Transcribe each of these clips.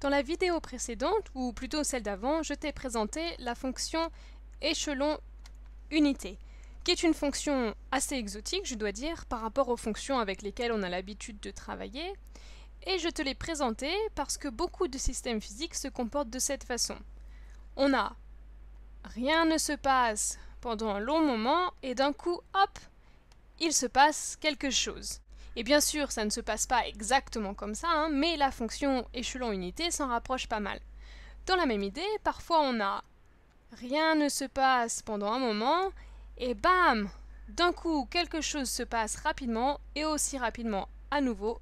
Dans la vidéo précédente, ou plutôt celle d'avant, je t'ai présenté la fonction échelon unité, qui est une fonction assez exotique, je dois dire, par rapport aux fonctions avec lesquelles on a l'habitude de travailler, et je te l'ai présenté parce que beaucoup de systèmes physiques se comportent de cette façon. On a rien ne se passe pendant un long moment, et d'un coup, hop, il se passe quelque chose. Et bien sûr, ça ne se passe pas exactement comme ça, hein, mais la fonction échelon-unité s'en rapproche pas mal. Dans la même idée, parfois on a rien ne se passe pendant un moment, et bam D'un coup, quelque chose se passe rapidement, et aussi rapidement à nouveau,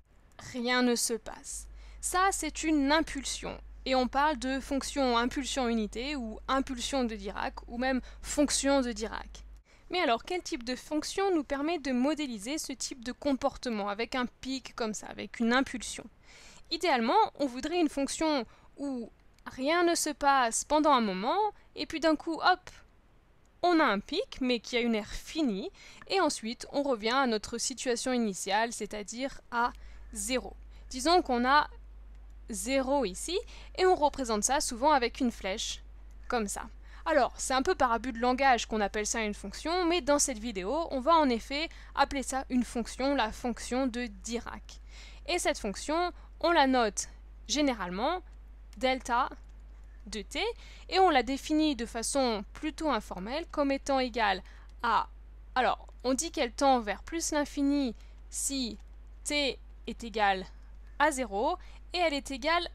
rien ne se passe. Ça, c'est une impulsion. Et on parle de fonction impulsion-unité ou impulsion de Dirac ou même fonction de Dirac. Mais alors, quel type de fonction nous permet de modéliser ce type de comportement avec un pic comme ça, avec une impulsion Idéalement, on voudrait une fonction où rien ne se passe pendant un moment, et puis d'un coup, hop, on a un pic, mais qui a une aire finie, et ensuite on revient à notre situation initiale, c'est-à-dire à 0. Disons qu'on a 0 ici, et on représente ça souvent avec une flèche, comme ça. Alors, c'est un peu par abus de langage qu'on appelle ça une fonction, mais dans cette vidéo, on va en effet appeler ça une fonction, la fonction de Dirac. Et cette fonction, on la note généralement delta de t, et on la définit de façon plutôt informelle comme étant égale à... Alors, on dit qu'elle tend vers plus l'infini si t est égal à 0, et elle est égale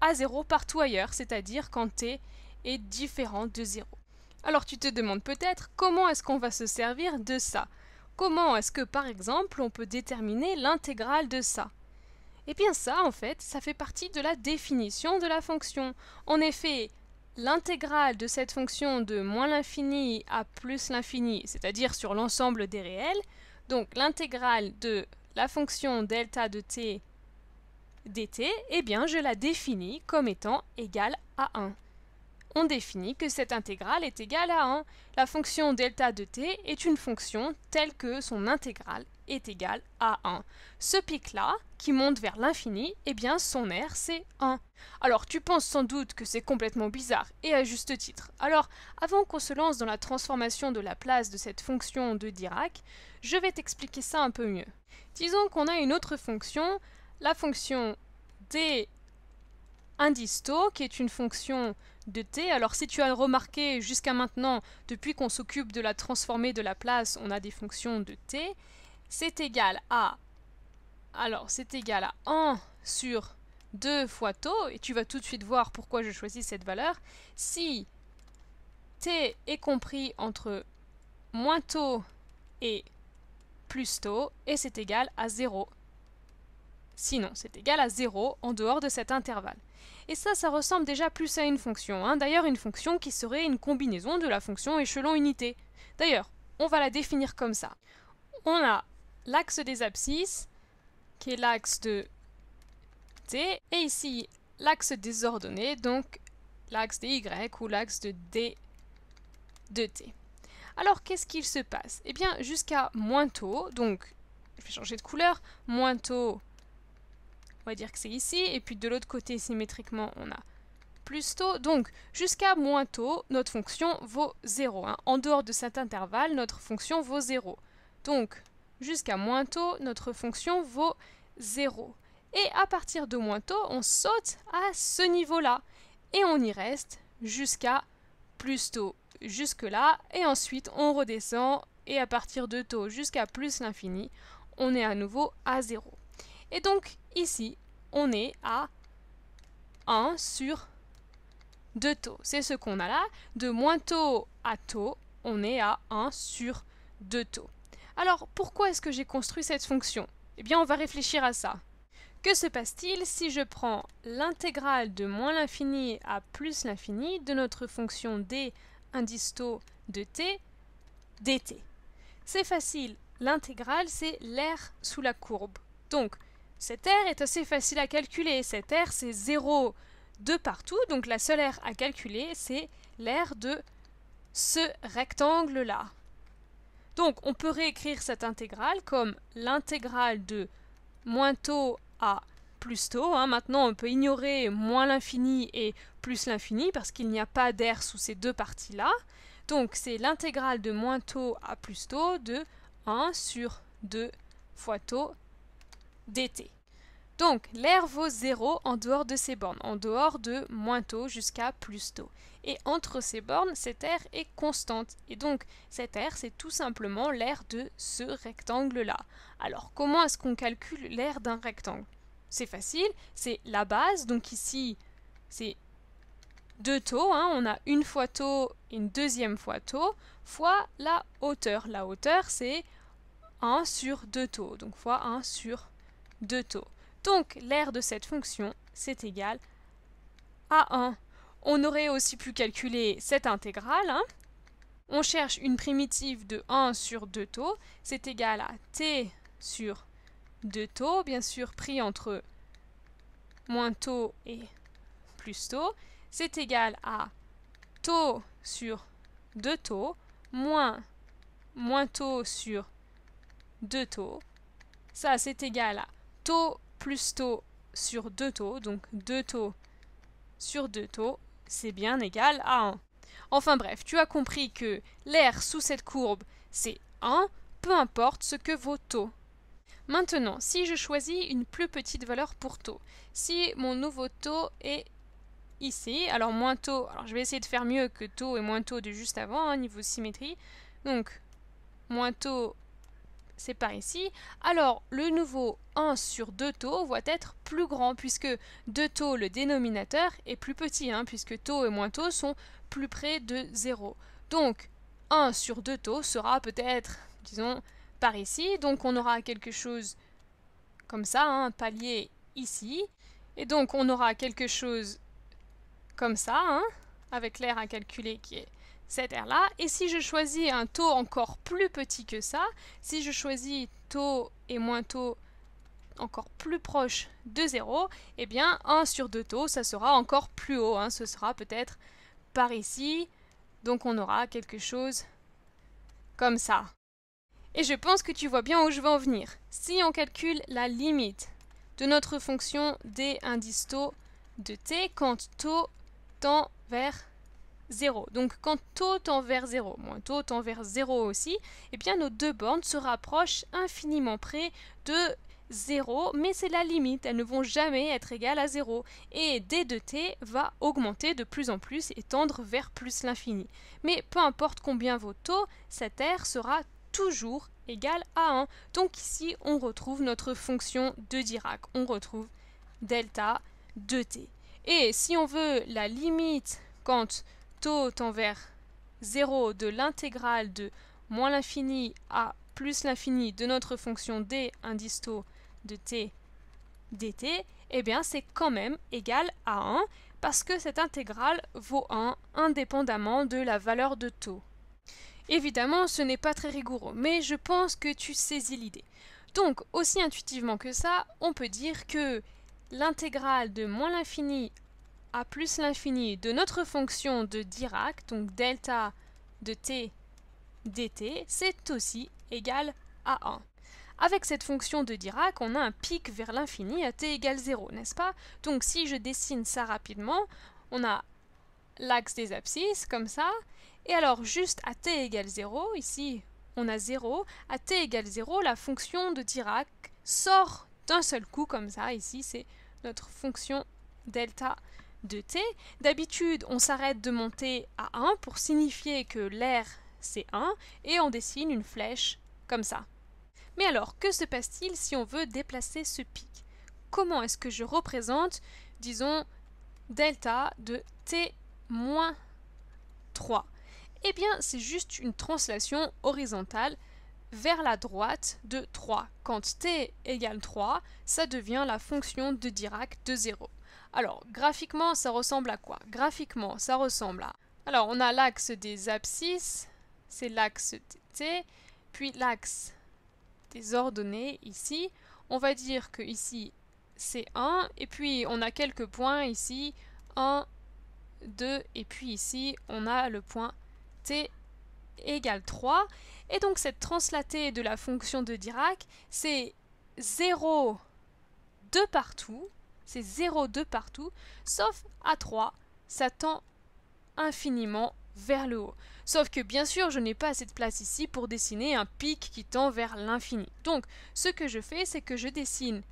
à 0 partout ailleurs, c'est-à-dire quand t est est différent de 0. Alors tu te demandes peut-être comment est-ce qu'on va se servir de ça Comment est-ce que par exemple on peut déterminer l'intégrale de ça Eh bien ça en fait, ça fait partie de la définition de la fonction. En effet, l'intégrale de cette fonction de moins l'infini à plus l'infini, c'est-à-dire sur l'ensemble des réels, donc l'intégrale de la fonction delta de t dt, eh bien je la définis comme étant égale à 1 on définit que cette intégrale est égale à 1. La fonction delta de t est une fonction telle que son intégrale est égale à 1. Ce pic-là, qui monte vers l'infini, eh bien son R, c'est 1. Alors tu penses sans doute que c'est complètement bizarre, et à juste titre. Alors, avant qu'on se lance dans la transformation de la place de cette fonction de Dirac, je vais t'expliquer ça un peu mieux. Disons qu'on a une autre fonction, la fonction d indisto, qui est une fonction de Alors si tu as remarqué jusqu'à maintenant, depuis qu'on s'occupe de la transformer de la place, on a des fonctions de t, c'est égal à... Alors c'est égal à 1 sur 2 fois taux, et tu vas tout de suite voir pourquoi je choisis cette valeur. Si t est compris entre moins taux et plus taux, et c'est égal à 0. Sinon, c'est égal à 0 en dehors de cet intervalle. Et ça, ça ressemble déjà plus à une fonction. Hein. D'ailleurs, une fonction qui serait une combinaison de la fonction échelon-unité. D'ailleurs, on va la définir comme ça. On a l'axe des abscisses, qui est l'axe de t, et ici l'axe des ordonnées, donc l'axe des y ou l'axe de d de t. Alors qu'est-ce qu'il se passe Eh bien jusqu'à moins tôt, donc je vais changer de couleur, moins tôt on va dire que c'est ici, et puis de l'autre côté symétriquement on a plus tôt, donc jusqu'à moins tôt, notre fonction vaut 0. Hein. En dehors de cet intervalle, notre fonction vaut 0. Donc jusqu'à moins tôt, notre fonction vaut 0. Et à partir de moins tôt, on saute à ce niveau-là. Et on y reste jusqu'à plus tôt, jusque-là. Et ensuite, on redescend. Et à partir de tôt jusqu'à plus l'infini, on est à nouveau à 0. Et donc ici, on est à 1 sur 2 taux. C'est ce qu'on a là. De moins taux à taux, on est à 1 sur 2 taux. Alors pourquoi est-ce que j'ai construit cette fonction Eh bien on va réfléchir à ça. Que se passe-t-il si je prends l'intégrale de moins l'infini à plus l'infini de notre fonction d indice taux de t dt C'est facile, l'intégrale c'est l'air sous la courbe. Donc cette R est assez facile à calculer. Cette R, c'est 0 de partout. Donc la seule R à calculer, c'est l'aire de ce rectangle-là. Donc on peut réécrire cette intégrale comme l'intégrale de moins taux à plus tôt. Hein. Maintenant, on peut ignorer moins l'infini et plus l'infini parce qu'il n'y a pas d'r sous ces deux parties-là. Donc c'est l'intégrale de moins taux à plus tôt de 1 sur 2 fois taux donc, l'air vaut 0 en dehors de ces bornes, en dehors de moins tôt jusqu'à plus tôt. Et entre ces bornes, cette air est constante. Et donc, cette air, c'est tout simplement l'air de ce rectangle-là. Alors, comment est-ce qu'on calcule l'air d'un rectangle C'est facile, c'est la base. Donc ici, c'est deux taux. Hein. on a une fois taux et une deuxième fois taux, fois la hauteur. La hauteur, c'est 1 sur 2 taux, donc fois 1 sur 2 de taux. Donc l'aire de cette fonction, c'est égal à 1. On aurait aussi pu calculer cette intégrale. Hein. On cherche une primitive de 1 sur 2 taux. C'est égal à t sur 2 taux, bien sûr pris entre moins taux et plus taux. C'est égal à taux sur 2 taux moins moins taux sur 2 taux. Ça, c'est égal à taux plus taux sur deux taux, donc deux taux sur deux taux, c'est bien égal à 1. Enfin bref, tu as compris que l'air sous cette courbe, c'est 1, peu importe ce que vaut taux. Maintenant, si je choisis une plus petite valeur pour taux, si mon nouveau taux est ici, alors moins taux, alors je vais essayer de faire mieux que taux et moins taux de juste avant, hein, niveau symétrie, donc moins taux c'est par ici. Alors le nouveau 1 sur 2 taux va être plus grand puisque 2 taux, le dénominateur, est plus petit, hein, puisque taux et moins taux sont plus près de 0. Donc 1 sur 2 taux sera peut-être, disons, par ici. Donc on aura quelque chose comme ça, hein, un palier ici. Et donc on aura quelque chose comme ça, hein, avec l'air à calculer qui est cette là Et si je choisis un taux encore plus petit que ça, si je choisis taux et moins taux encore plus proche de 0, eh bien 1 sur 2 taux, ça sera encore plus haut. Hein. Ce sera peut-être par ici. Donc on aura quelque chose comme ça. Et je pense que tu vois bien où je veux en venir. Si on calcule la limite de notre fonction d indice taux de t quand taux tend vers 0. Donc quand taux tend vers 0, moins taux tend vers 0 aussi, eh bien nos deux bornes se rapprochent infiniment près de 0, mais c'est la limite, elles ne vont jamais être égales à 0. Et d de t va augmenter de plus en plus et tendre vers plus l'infini. Mais peu importe combien vaut taux, cette r sera toujours égale à 1. Donc ici, on retrouve notre fonction de Dirac. On retrouve delta de t. Et si on veut la limite quand taux vers 0 de l'intégrale de moins l'infini à plus l'infini de notre fonction d indice taux de t dt, eh bien c'est quand même égal à 1 parce que cette intégrale vaut 1 indépendamment de la valeur de taux. Évidemment, ce n'est pas très rigoureux, mais je pense que tu saisis l'idée. Donc, aussi intuitivement que ça, on peut dire que l'intégrale de moins l'infini a plus l'infini de notre fonction de Dirac, donc delta de t dt, c'est aussi égal à 1. Avec cette fonction de Dirac, on a un pic vers l'infini à t égale 0, n'est-ce pas Donc si je dessine ça rapidement, on a l'axe des abscisses, comme ça, et alors juste à t égale 0, ici on a 0, à t égale 0, la fonction de Dirac sort d'un seul coup, comme ça, ici c'est notre fonction delta de D'habitude, on s'arrête de monter à 1 pour signifier que l'air c'est 1 et on dessine une flèche comme ça. Mais alors, que se passe-t-il si on veut déplacer ce pic Comment est-ce que je représente, disons, delta de t moins 3 Eh bien, c'est juste une translation horizontale vers la droite de 3. Quand t égale 3, ça devient la fonction de Dirac de 0. Alors, graphiquement, ça ressemble à quoi Graphiquement, ça ressemble à... Alors, on a l'axe des abscisses, c'est l'axe T, puis l'axe des ordonnées ici. On va dire que ici, c'est 1, et puis on a quelques points ici, 1, 2, et puis ici, on a le point T égale 3. Et donc cette translatée de la fonction de Dirac, c'est 0 de partout, c'est 0,2 partout, sauf à 3, ça tend infiniment vers le haut. Sauf que bien sûr, je n'ai pas assez de place ici pour dessiner un pic qui tend vers l'infini. Donc, ce que je fais, c'est que je dessine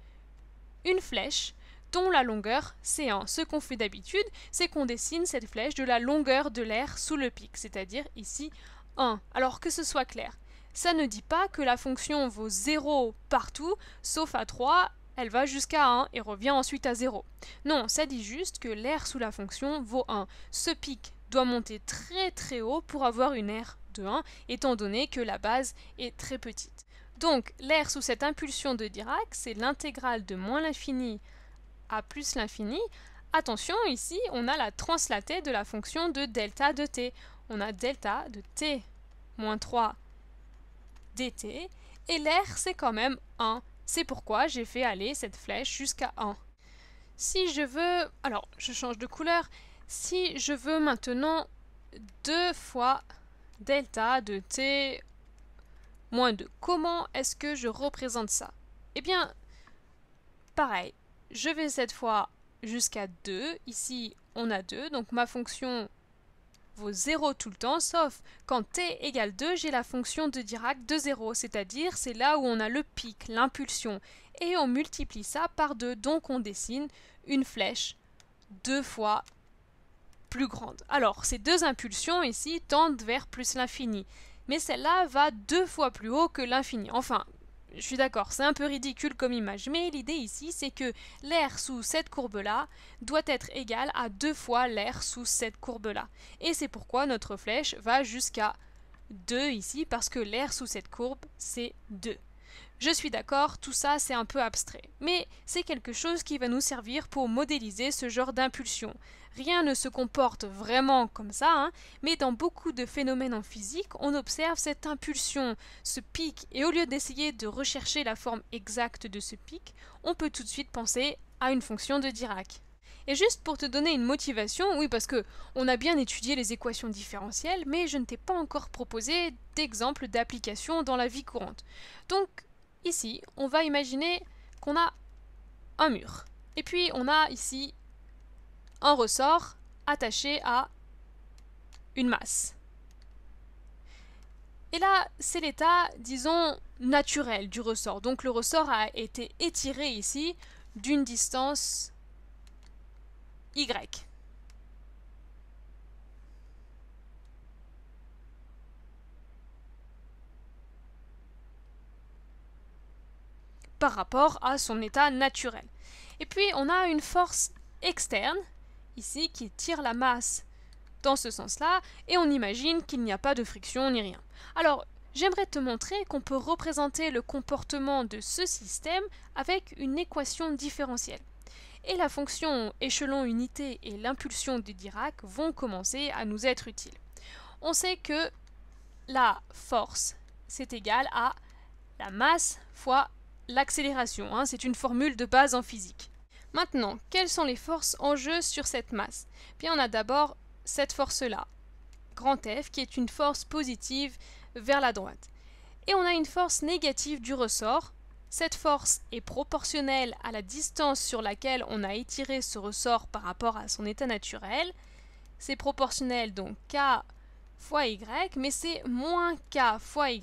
une flèche dont la longueur c'est 1. Ce qu'on fait d'habitude, c'est qu'on dessine cette flèche de la longueur de l'air sous le pic, c'est-à-dire ici 1. Alors que ce soit clair, ça ne dit pas que la fonction vaut 0 partout, sauf à 3, elle va jusqu'à 1 et revient ensuite à 0. Non, ça dit juste que l'air sous la fonction vaut 1. Ce pic doit monter très très haut pour avoir une aire de 1, étant donné que la base est très petite. Donc l'air sous cette impulsion de Dirac, c'est l'intégrale de moins l'infini à plus l'infini. Attention, ici, on a la translatée de la fonction de delta de t. On a delta de t moins 3 dt, et l'air, c'est quand même 1. C'est pourquoi j'ai fait aller cette flèche jusqu'à 1. Si je veux... Alors, je change de couleur. Si je veux maintenant 2 fois delta de t moins 2, comment est-ce que je représente ça Eh bien, pareil, je vais cette fois jusqu'à 2. Ici, on a 2, donc ma fonction vaut 0 tout le temps, sauf quand t égale 2, j'ai la fonction de Dirac de 0, c'est-à-dire c'est là où on a le pic, l'impulsion, et on multiplie ça par 2, donc on dessine une flèche deux fois plus grande. Alors, ces deux impulsions ici tendent vers plus l'infini, mais celle-là va deux fois plus haut que l'infini. Enfin, je suis d'accord, c'est un peu ridicule comme image, mais l'idée ici, c'est que l'air sous cette courbe-là doit être égal à deux fois l'air sous cette courbe-là. Et c'est pourquoi notre flèche va jusqu'à 2 ici, parce que l'air sous cette courbe, c'est 2. Je suis d'accord, tout ça c'est un peu abstrait. Mais c'est quelque chose qui va nous servir pour modéliser ce genre d'impulsion. Rien ne se comporte vraiment comme ça, hein, mais dans beaucoup de phénomènes en physique, on observe cette impulsion, ce pic, et au lieu d'essayer de rechercher la forme exacte de ce pic, on peut tout de suite penser à une fonction de Dirac. Et juste pour te donner une motivation, oui parce que on a bien étudié les équations différentielles, mais je ne t'ai pas encore proposé d'exemple d'application dans la vie courante. Donc ici, on va imaginer qu'on a un mur. Et puis on a ici un ressort attaché à une masse. Et là, c'est l'état, disons, naturel du ressort. Donc le ressort a été étiré ici d'une distance y. par rapport à son état naturel. Et puis on a une force externe, ici, qui tire la masse dans ce sens-là, et on imagine qu'il n'y a pas de friction ni rien. Alors, j'aimerais te montrer qu'on peut représenter le comportement de ce système avec une équation différentielle. Et la fonction échelon unité et l'impulsion de Dirac vont commencer à nous être utiles. On sait que la force, c'est égal à la masse fois l'accélération. Hein, c'est une formule de base en physique. Maintenant, quelles sont les forces en jeu sur cette masse Bien, on a d'abord cette force-là, grand F, qui est une force positive vers la droite. Et on a une force négative du ressort. Cette force est proportionnelle à la distance sur laquelle on a étiré ce ressort par rapport à son état naturel. C'est proportionnel donc K fois y, mais c'est moins k fois y,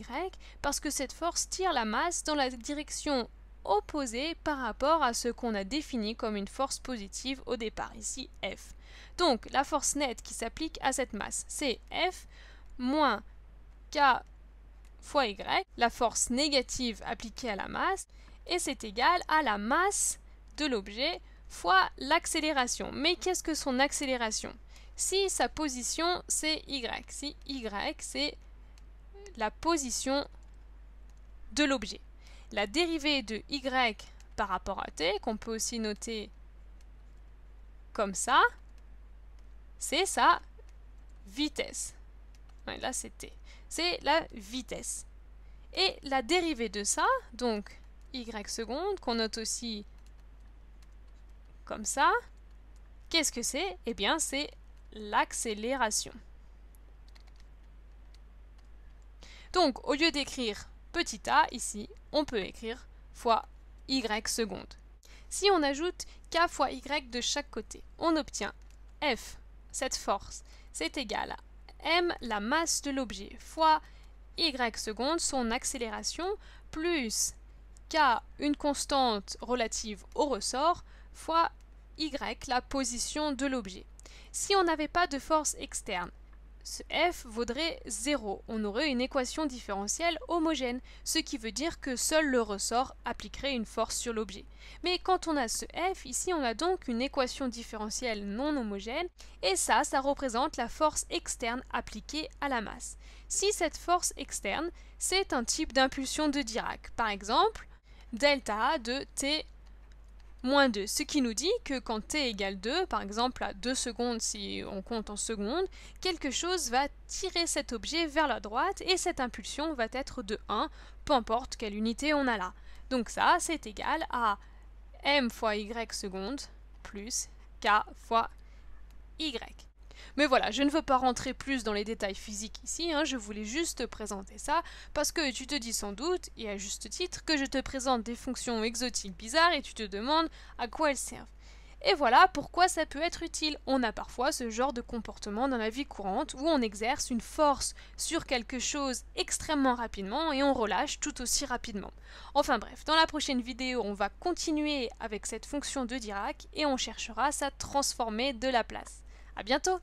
parce que cette force tire la masse dans la direction opposée par rapport à ce qu'on a défini comme une force positive au départ, ici F. Donc la force nette qui s'applique à cette masse, c'est F moins k fois y, la force négative appliquée à la masse, et c'est égal à la masse de l'objet fois l'accélération. Mais qu'est-ce que son accélération si sa position c'est y, si y c'est la position de l'objet. La dérivée de y par rapport à t, qu'on peut aussi noter comme ça, c'est sa vitesse. là c'est t. C'est la vitesse. Et la dérivée de ça, donc y seconde, qu'on note aussi comme ça, qu'est-ce que c'est Eh bien, c'est l'accélération. Donc, au lieu d'écrire petit a ici, on peut écrire fois y seconde. Si on ajoute k fois y de chaque côté, on obtient F, cette force, c'est égal à m, la masse de l'objet, fois y seconde, son accélération, plus k, une constante relative au ressort, fois y, la position de l'objet si on n'avait pas de force externe. Ce F vaudrait 0, on aurait une équation différentielle homogène, ce qui veut dire que seul le ressort appliquerait une force sur l'objet. Mais quand on a ce F, ici on a donc une équation différentielle non homogène, et ça, ça représente la force externe appliquée à la masse. Si cette force externe, c'est un type d'impulsion de Dirac, par exemple, delta de T 2. Ce qui nous dit que quand t égale 2, par exemple à 2 secondes si on compte en secondes, quelque chose va tirer cet objet vers la droite et cette impulsion va être de 1, peu importe quelle unité on a là. Donc ça, c'est égal à m fois y secondes plus k fois y. Mais voilà, je ne veux pas rentrer plus dans les détails physiques ici, hein, je voulais juste te présenter ça, parce que tu te dis sans doute, et à juste titre, que je te présente des fonctions exotiques bizarres et tu te demandes à quoi elles servent. Et voilà pourquoi ça peut être utile. On a parfois ce genre de comportement dans la vie courante où on exerce une force sur quelque chose extrêmement rapidement et on relâche tout aussi rapidement. Enfin bref, dans la prochaine vidéo, on va continuer avec cette fonction de Dirac et on cherchera à sa transformer de la place. A bientôt